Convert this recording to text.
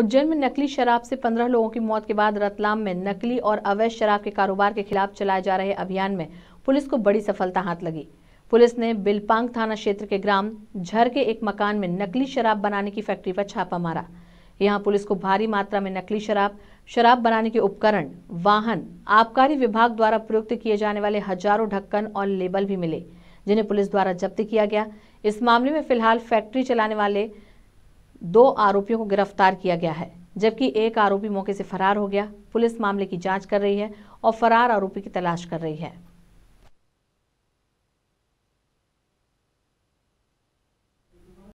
उज्जैन में नकली शराब से पंद्रह लोगों की मौत के बाद रतलाम में नकली और अवैध शराब के कारोबार के खिलाफ चलाए जा रहे अभियान में पुलिस को बड़ी सफलता हाथ लगी पुलिस ने बिलपांग थाना क्षेत्र के ग्राम झर के एक मकान में नकली शराब बनाने की फैक्ट्री पर छापा मारा यहां पुलिस को भारी मात्रा में नकली शराब शराब बनाने के उपकरण वाहन आबकारी विभाग द्वारा प्रयुक्त किए जाने वाले हजारों ढक्कन और लेबल भी मिले जिन्हें पुलिस द्वारा जब्त किया गया इस मामले में फिलहाल फैक्ट्री चलाने वाले दो आरोपियों को गिरफ्तार किया गया है जबकि एक आरोपी मौके से फरार हो गया पुलिस मामले की जांच कर रही है और फरार आरोपी की तलाश कर रही है